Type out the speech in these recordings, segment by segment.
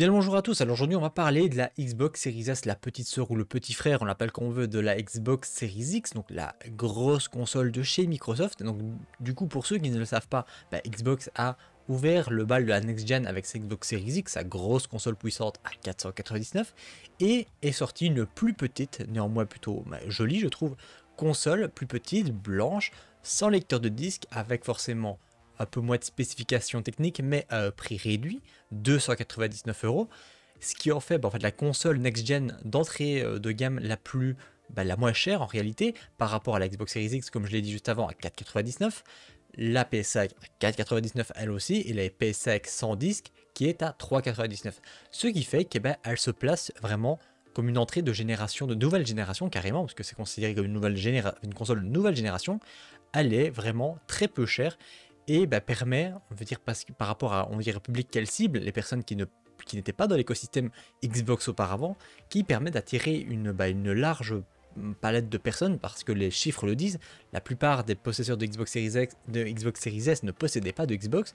Bien le bonjour à tous, alors aujourd'hui on va parler de la Xbox Series S, la petite sœur ou le petit frère, on l'appelle comme on veut, de la Xbox Series X, donc la grosse console de chez Microsoft. Donc du coup pour ceux qui ne le savent pas, bah, Xbox a ouvert le bal de la next gen avec sa Xbox Series X, sa grosse console puissante à 499, et est sortie une plus petite, néanmoins plutôt bah, jolie je trouve, console plus petite, blanche, sans lecteur de disque, avec forcément un peu moins de spécifications techniques, mais à euh, prix réduit, 299 euros, ce qui en fait, bah, en fait la console next-gen d'entrée euh, de gamme la plus bah, la moins chère en réalité par rapport à la Xbox Series X, comme je l'ai dit juste avant, à 4,99, la PS5 à 4,99 elle aussi, et la PS5 sans disque qui est à 3,99. Ce qui fait qu'elle bah, se place vraiment comme une entrée de génération, de nouvelle génération carrément, parce que c'est considéré comme une, nouvelle une console de nouvelle génération, elle est vraiment très peu chère et bah, permet, on veut dire parce que par rapport à on dirait public qu'elle cible, les personnes qui ne qui n'étaient pas dans l'écosystème Xbox auparavant, qui permet d'attirer une, bah, une large hum, palette de personnes parce que les chiffres le disent, la plupart des possesseurs de Xbox Series X, de Xbox Series S ne possédaient pas de Xbox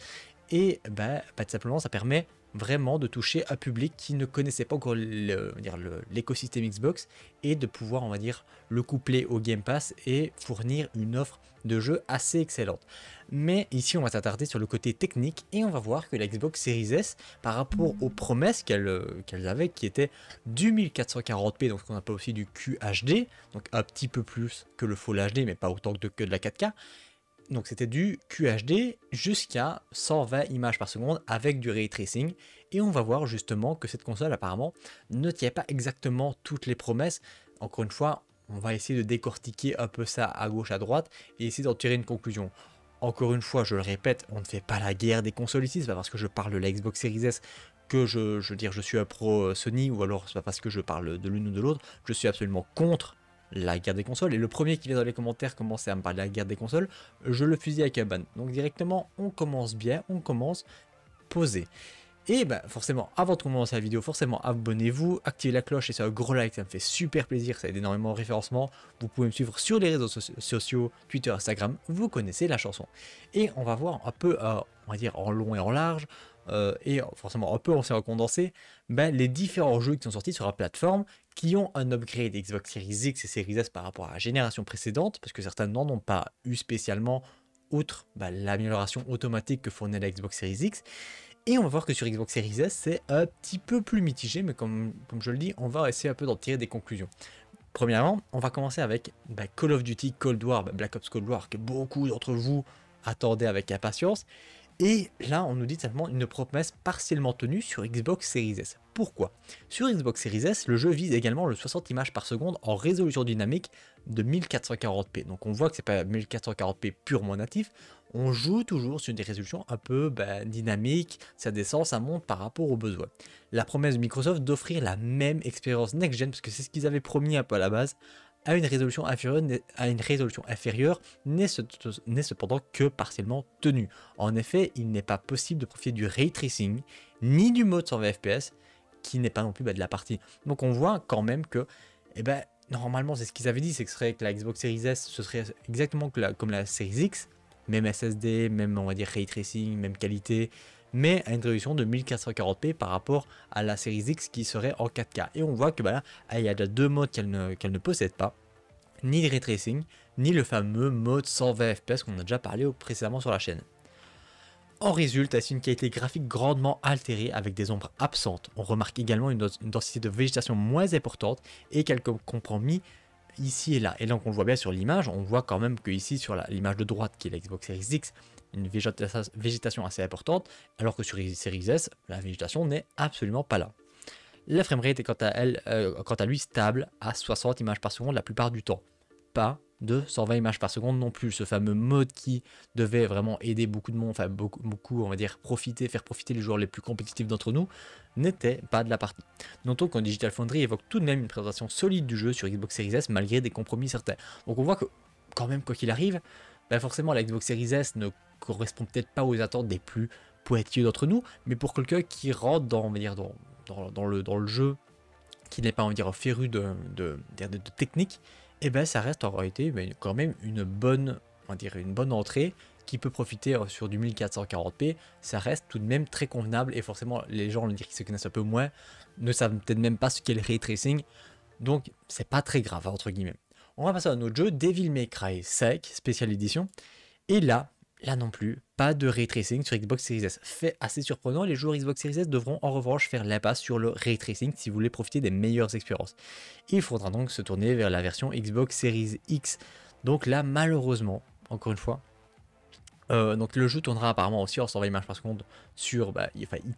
et bah, tout simplement, ça permet vraiment de toucher un public qui ne connaissait pas encore l'écosystème Xbox et de pouvoir, on va dire, le coupler au Game Pass et fournir une offre de jeu assez excellente. Mais ici, on va s'attarder sur le côté technique et on va voir que la Xbox Series S, par rapport aux promesses qu'elle euh, avaient, avait, qui étaient du 1440p, donc ce qu'on appelle aussi du QHD, donc un petit peu plus que le Full HD, mais pas autant que de la 4K, donc c'était du QHD jusqu'à 120 images par seconde avec du ray tracing. Et on va voir justement que cette console apparemment ne tient pas exactement toutes les promesses. Encore une fois, on va essayer de décortiquer un peu ça à gauche, à droite et essayer d'en tirer une conclusion. Encore une fois, je le répète, on ne fait pas la guerre des consoles ici, c'est pas parce que je parle de la Xbox Series S que je, veux dire je suis un pro euh, Sony ou alors c'est pas parce que je parle de l'une ou de l'autre, je suis absolument contre la guerre des consoles. Et le premier qui vient dans les commentaires commencer à me parler de la guerre des consoles, je le fusille à cabane. Donc directement, on commence bien, on commence posé. Et ben forcément, avant de commencer la vidéo, forcément abonnez-vous, activez la cloche et c'est un gros like, ça me fait super plaisir, ça aide énormément au référencement. Vous pouvez me suivre sur les réseaux sociaux, Twitter, Instagram, vous connaissez la chanson. Et on va voir un peu, euh, on va dire en long et en large, euh, et forcément un peu on s'est recondensé ben, les différents jeux qui sont sortis sur la plateforme, qui ont un upgrade Xbox Series X et Series S par rapport à la génération précédente, parce que certains n'en ont pas eu spécialement, outre ben, l'amélioration automatique que fournait la Xbox Series X. Et on va voir que sur Xbox Series S, c'est un petit peu plus mitigé, mais comme, je le dis, on va essayer un peu d'en tirer des conclusions. Premièrement, on va commencer avec ben, Call of Duty Cold War, Black Ops Cold War, que beaucoup d'entre vous attendaient avec impatience, et là, on nous dit simplement une promesse partiellement tenue sur Xbox Series S. Pourquoi Sur Xbox Series S, le jeu vise également le 60 images par seconde en résolution dynamique de 1440p. Donc on voit que c'est pas 1440p purement natif. On joue toujours sur des résolutions un peu bah, dynamiques, ça descend, ça monte par rapport aux besoins. La promesse de Microsoft d'offrir la même expérience next-gen, parce que c'est ce qu'ils avaient promis un peu à la base, à une résolution inférieure, une résolution inférieure n'est cependant que partiellement tenue. En effet, il n'est pas possible de profiter du ray tracing ni du mode 120 fps qui n'est pas non plus bah, de la partie. Donc on voit quand même que eh ben, normalement c'est ce qu'ils avaient dit, c'est que, ce serait que la Xbox Series S ce serait exactement que la, comme la Series X, même SSD, même on va dire ray tracing, même qualité, mais à une réduction de 1440p par rapport à la série X qui serait en 4K. Et on voit que bah, il y a déjà deux modes qu'elle ne, ne possède pas ni le tracing ni le fameux mode 120 fps qu'on a déjà parlé précédemment sur la chaîne. En résulte, c'est une qualité graphique grandement altérée avec des ombres absentes. On remarque également une, densité de végétation moins importante et quelques compromis ici et là. Et donc on le voit bien sur l'image, on voit quand même que ici sur l'image de droite qui est la Xbox Series X, une végétation assez importante, alors que sur Series S, la végétation n'est absolument pas là. La framerate est quant à, elle, euh, quant à lui stable à 60 images par seconde la plupart du temps. Pas de 120 images par seconde non plus, ce fameux mode qui devait vraiment aider beaucoup de monde, enfin beaucoup, beaucoup on va dire profiter, faire profiter les joueurs les plus compétitifs d'entre nous, n'était pas de la partie. Notons qu'en Digital Foundry évoque tout de même une présentation solide du jeu sur Xbox Series S malgré des compromis certains. Donc on voit que quand même quoi qu'il arrive, ben forcément la Xbox Series S ne correspond peut-être pas aux attentes des plus poétiques d'entre nous, mais pour quelqu'un qui rentre dans, dans, le, dans le jeu, qui n'est pas on va dire féru de, de, de technique, et eh ben ça reste en réalité quand même une bonne, on dirait une bonne entrée qui peut profiter euh, sur du 1440p, ça reste tout de même très convenable et forcément les gens qui se connaissent un peu moins ne savent peut-être même pas ce qu'est le ray tracing, donc c'est pas très grave entre guillemets. On va passer à un autre jeu, Devil May Cry 5 spécial édition et là, là non plus, pas de ray tracing sur Xbox Series S. Fait assez surprenant, les joueurs Xbox Series S devront en revanche faire l'impasse sur le ray tracing si vous voulez profiter des meilleures expériences. Il faudra donc se tourner vers la version Xbox Series X. Donc là, malheureusement, encore une fois, euh, donc le jeu tournera apparemment aussi en 120 images par seconde sur, bah,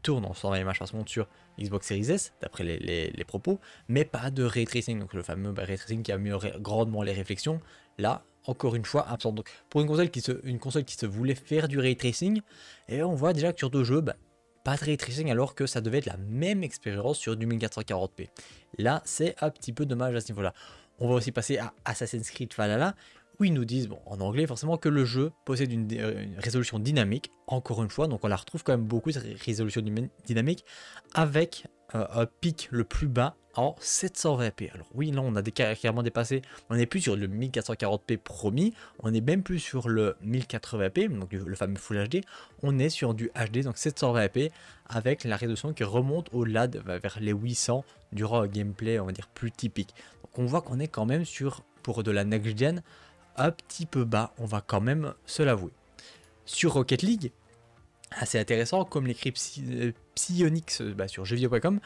tourne en images par seconde sur Xbox Series S d'après les, propos, mais pas de ray tracing, donc le fameux bah, ray tracing qui améliorerait grandement les réflexions. Là, encore une fois absente. Donc pour une console qui se, une console qui se voulait faire du ray tracing, et eh, on voit déjà que sur deux jeux, bah, pas de ray tracing alors que ça devait être la même expérience sur du 1440p. Là, c'est un petit peu dommage à ce niveau-là. On va aussi passer à Assassin's Creed Valhalla, où ils nous disent, bon, en anglais forcément, que le jeu possède une, résolution dynamique, encore une fois, donc on la retrouve quand même beaucoup, cette résolution dynamique, avec euh, un pic le plus bas 720p. Alors oui, non, on a clairement dépassé, on n'est plus sur le 1440p promis, on n'est même plus sur le 1080p, donc le fameux Full HD, on est sur du HD, donc 720p, avec la résolution qui remonte au-delà vers les 800 durant un gameplay, on va dire, plus typique. Donc on voit qu'on est quand même sur, pour de la next-gen, un petit peu bas, on va quand même se l'avouer. Sur Rocket League, assez intéressant, comme l'écrit euh, Psyonix euh, bah, sur jeuxvideo.com,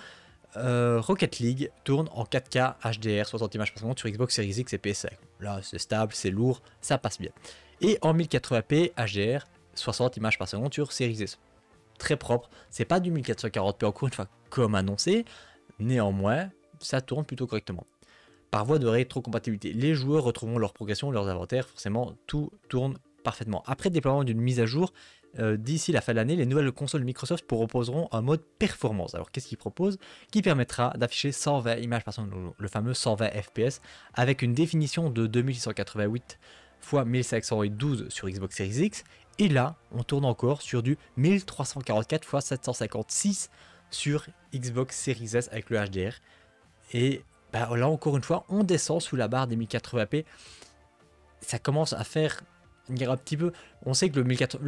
euh, Rocket League tourne en 4K HDR 60 images par seconde sur Xbox Series X et PS5. Là, c'est stable, c'est lourd, ça passe bien. Et en 1080p HDR 60 images par seconde sur Series S. Très propre, c'est pas du 1440p encore une fois comme annoncé, néanmoins, ça tourne plutôt correctement. Par voie de rétrocompatibilité, les joueurs retrouveront leur progression, leurs inventaires, forcément, tout tourne parfaitement. Après déploiement d'une mise à jour, euh, d'ici la fin de l'année, les nouvelles consoles Microsoft proposeront un mode performance. Alors qu'est-ce qu'ils proposent Qui permettra d'afficher 120 images par seconde, le fameux 120 FPS, avec une définition de 2688 x 1512 sur Xbox Series X. Et là, on tourne encore sur du 1344 x 756 sur Xbox Series S avec le HDR. Et bah, là encore une fois, on descend sous la barre des 1080p. Ça commence à faire un petit peu. On sait que le, 1080,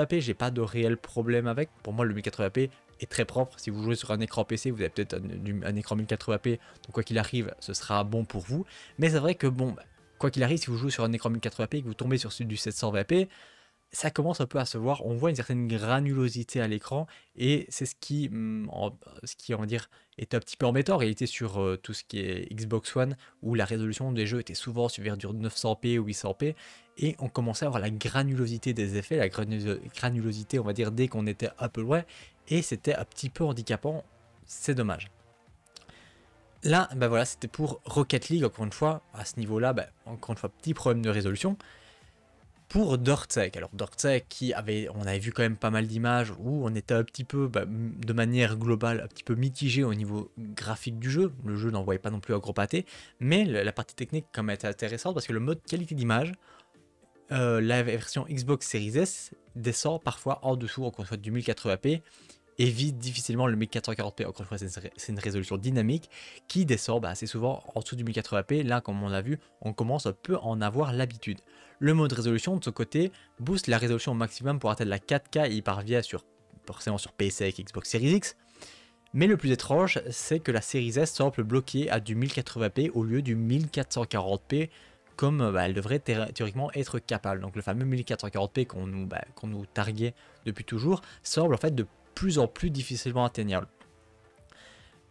le p j'ai pas de réel problème avec. Pour moi, le 1080p est très propre. Si vous jouez sur un écran PC, vous avez peut-être un, écran 1080p. Donc, quoi qu'il arrive, ce sera bon pour vous. Mais c'est vrai que, bon, quoi qu'il arrive, si vous jouez sur un écran 1080p et que vous tombez sur du 720p, ça commence un peu à se voir, on voit une certaine granulosité à l'écran, et c'est ce qui, mm, ce qui on va dire, était un petit peu embêtant en réalité sur euh, tout ce qui est Xbox One, où la résolution des jeux était souvent sur verdure 900p ou 800p, et on commençait à avoir la granulosité des effets, la granulosité, on va dire, dès qu'on était un peu loin, et c'était un petit peu handicapant, c'est dommage. Là, ben voilà, c'était pour Rocket League, encore une fois, à ce niveau-là, ben, encore une fois, petit problème de résolution, pour Dortsec. Alors Dortsec, qui avait, on avait vu quand même pas mal d'images où on était un petit peu, bah, de manière globale, un petit peu mitigé au niveau graphique du jeu. Le jeu n'envoyait pas non plus un gros pâté, mais la partie technique quand même était intéressante parce que le mode qualité d'image, euh, la version Xbox Series S descend parfois en dessous en soit du 1080p et évite difficilement le 1440p. Encore une fois, c'est une résolution dynamique qui descend bah, assez souvent en dessous du 1080p. Là, comme on l'a vu, on commence un peu en avoir l'habitude. Le mode résolution de ce côté booste la résolution au maximum pour atteindre la 4K et y parvient sur, forcément sur PC et Xbox Series X. Mais le plus étrange, c'est que la Series S semble bloquée à du 1080p au lieu du 1440p comme bah, elle devrait théoriquement être capable. Donc le fameux 1440p qu'on nous, bah, nous targuait depuis toujours semble en fait de plus en plus difficilement atteignable.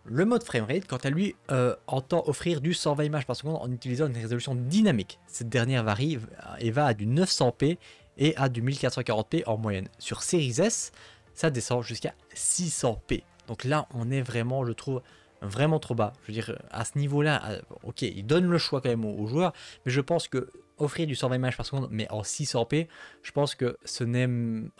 Le mode framerate, quant à lui, euh, entend offrir du 120 images par seconde en utilisant une résolution dynamique. Cette dernière varie euh, et va à du 900p et à du 1440p en moyenne. Sur Series S, ça descend jusqu'à 600p. Donc là, on est vraiment, je trouve, vraiment trop bas. Je veux dire, à ce niveau-là, euh, ok, il donne le choix quand même aux, joueurs, mais je pense que offrir du 120 images par seconde, mais en 600p, je pense que ce n'est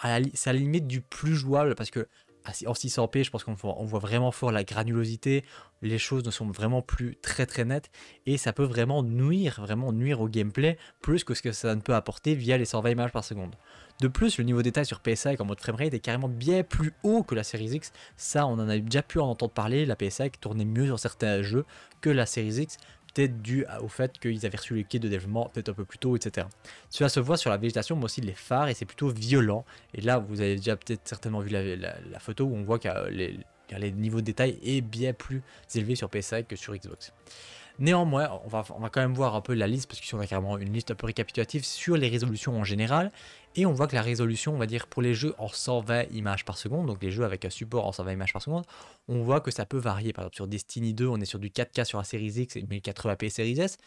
à c'est à la limite du plus jouable parce que ah, en 600p, je pense qu'on voit vraiment fort la granulosité, les choses ne sont vraiment plus très très nettes, et ça peut vraiment nuire, vraiment nuire au gameplay, plus que ce que ça ne peut apporter via les 120 images par seconde. De plus, le niveau de détail sur PSI en mode framerate est carrément bien plus haut que la Series X, ça on en a déjà pu en entendre parler, la PSI tournait mieux sur certains jeux que la Series X, peut-être dû au fait qu'ils avaient reçu les quais de développement peut-être un peu plus tôt, etc. Cela se voit sur la végétation, mais aussi les phares, et c'est plutôt violent. Et là, vous avez déjà peut-être certainement vu la, photo où on voit que les, les niveaux de détail est bien plus élevé sur PS5 que sur Xbox. Néanmoins, on va, on va quand même voir un peu la liste, parce que si on a carrément une liste un peu récapitulative sur les résolutions en général, et on voit que la résolution, on va dire, pour les jeux en 120 images par seconde, donc les jeux avec un support en 120 images par seconde, on voit que ça peut varier. Par exemple, sur Destiny 2, on est sur du 4K sur la série X et 1080p Series S.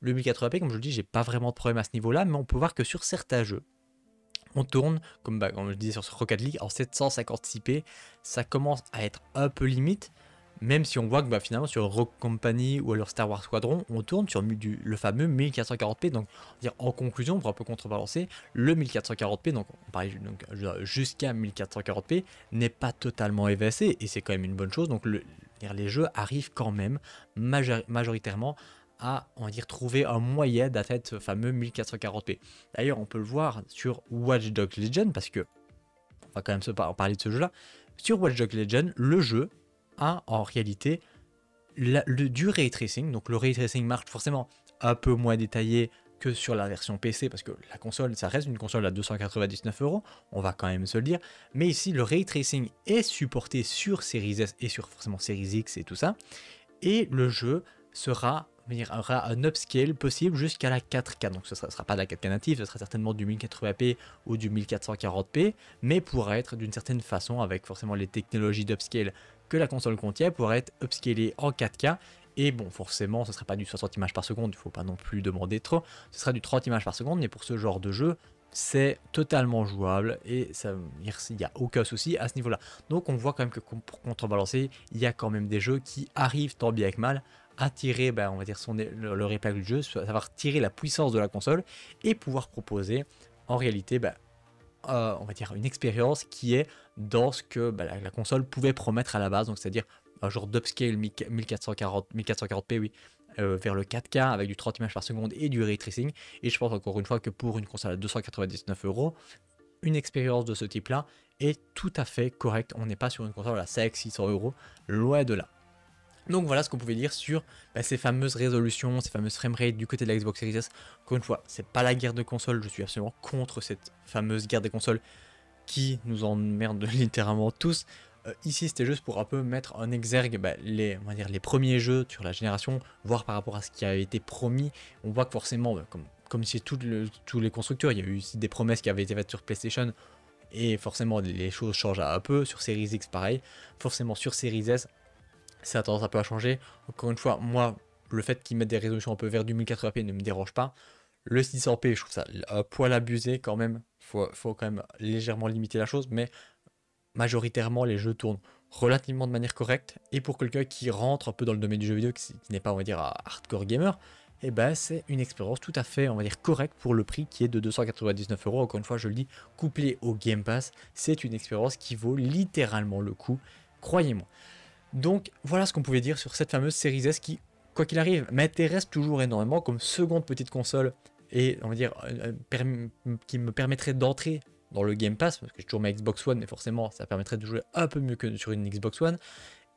Le 1080p, comme je le dis, j'ai pas vraiment de problème à ce niveau-là, mais on peut voir que sur certains jeux, on tourne, comme, bah, comme je disais sur Rocket League, en 756p. Ça commence à être un peu limite, même si on voit que bah, finalement sur Rock Company ou alors Star Wars Squadron, on tourne sur le fameux 1440p. Donc en conclusion, pour un peu contrebalancer, le 1440p, donc, donc euh, jusqu'à 1440p, n'est pas totalement évacé, et c'est quand même une bonne chose. Donc les jeux arrivent quand même majoritairement à on dire, trouver un moyen d'atteindre ce fameux 1440p. D'ailleurs, on peut le voir sur Watch Dogs Legion parce que on va quand même se parler de ce jeu-là. Sur Watch Dogs Legion, le jeu a en réalité le, du ray tracing. Donc le ray tracing marche forcément un peu moins détaillé que sur la version PC, parce que la console, ça reste une console à 299 euros, on va quand même se le dire. Mais ici, le ray tracing est supporté sur Series S et sur forcément Series X et tout ça. Et le jeu sera aura un upscale possible jusqu'à la 4K. Donc ce sera, pas de la 4K native, ce sera certainement du 1080p ou du 1440p, mais pourra être d'une certaine façon, avec forcément les technologies d'upscale la console contient pourrait être upscalée en 4K. Et bon, forcément, ce ne serait pas du 60 images par seconde, il ne faut pas non plus demander trop. Ce sera du 30 images par seconde, mais pour ce genre de jeu, c'est totalement jouable et ça, il n'y a aucun souci à ce niveau-là. Donc on voit quand même que pour contrebalancer, il y a quand même des jeux qui arrivent tant bien que mal à tirer, ben, on va dire, son, le, le du jeu, savoir tirer la puissance de la console et pouvoir proposer en réalité ben, euh, on va dire, une expérience qui est dans ce que bah, la, console pouvait promettre à la base, donc c'est-à-dire un genre d'upscale 1440, p euh, vers le 4K avec du 30 images par seconde et du ray tracing. Et je pense encore une fois que pour une console à 299 euros, une expérience de ce type-là est tout à fait correcte. On n'est pas sur une console à 500, 600 euros, loin de là. Donc voilà ce qu'on pouvait dire sur bah, ces fameuses résolutions, ces fameuses framerates du côté de la Xbox Series S. Encore une fois, c'est pas la guerre de consoles, je suis absolument contre cette fameuse guerre des consoles qui nous emmerde littéralement tous. Euh, ici, c'était juste pour un peu mettre en exergue bah, les, on dire, les premiers jeux sur la génération, voir par rapport à ce qui avait été promis. On voit que forcément, bah, comme, comme c'est tous les constructeurs, il y a eu des promesses qui avaient été faites sur PlayStation, et forcément les choses changent un peu, sur Series X pareil, forcément sur Series S ça a tendance un peu à changer. Encore une fois, moi, le fait qu'ils mettent des résolutions un peu vers du 1080p ne me dérange pas. Le 600p, je trouve ça un poil abusé quand même. Faut, faut quand même légèrement limiter la chose, mais majoritairement, les jeux tournent relativement de manière correcte. Et pour quelqu'un qui rentre un peu dans le domaine du jeu vidéo, qui, n'est pas, on va dire, hardcore gamer, eh ben, c'est une expérience tout à fait, on va dire, correcte pour le prix qui est de 299 euros. Encore une fois, je le dis, couplé au Game Pass, c'est une expérience qui vaut littéralement le coup, croyez-moi. Donc voilà ce qu'on pouvait dire sur cette fameuse série S qui, quoi qu'il arrive, m'intéresse toujours énormément comme seconde petite console et on va dire euh, euh, qui me permettrait d'entrer dans le Game Pass parce que j'ai toujours ma Xbox One mais forcément ça permettrait de jouer un peu mieux que sur une Xbox One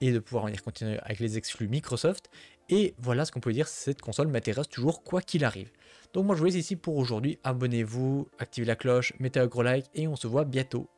et de pouvoir en continuer avec les exclus Microsoft et voilà ce qu'on peut dire cette console m'intéresse toujours quoi qu'il arrive. Donc moi je vous laisse ici pour aujourd'hui, abonnez-vous, activez la cloche, mettez un gros like et on se voit bientôt.